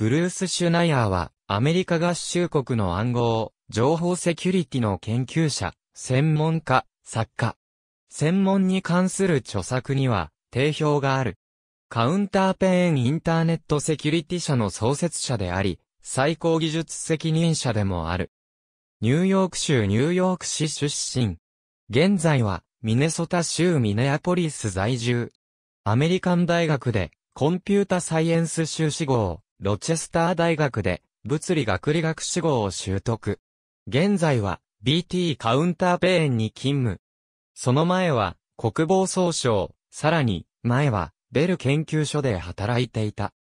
ブルース・シュナイアーは、アメリカ合衆国の暗号、情報セキュリティの研究者、専門家、作家。専門に関する著作には、定評がある。カウンターペーンインターネットセキュリティ社の創設者であり、最高技術責任者でもある。ニューヨーク州ニューヨーク市出身。現在は、ミネソタ州ミネアポリス在住。アメリカン大学で、コンピュータサイエンス修士号、ロチェスター大学で物理学理学士号を習得。現在は BT カウンターペーンに勤務。その前は国防総省、さらに前はベル研究所で働いていた。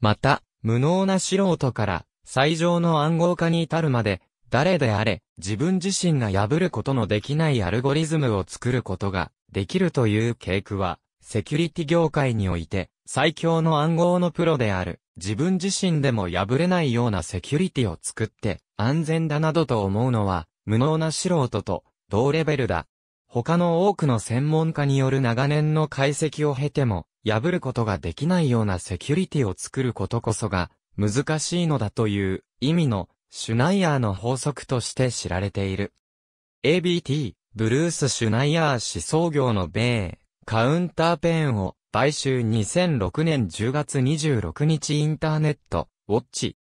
また、無能な素人から最上の暗号化に至るまで、誰であれ、自分自身が破ることのできないアルゴリズムを作ることができるという傾向は、セキュリティ業界において最強の暗号のプロである、自分自身でも破れないようなセキュリティを作って安全だなどと思うのは、無能な素人と同レベルだ。他の多くの専門家による長年の解析を経ても、破ることができないようなセキュリティを作ることこそが、難しいのだという意味の、シュナイヤーの法則として知られている。ABT、ブルース・シュナイヤー思想業の米、カウンターペーンを買収2006年10月26日インターネット、ウォッチ。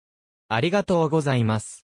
ありがとうございます。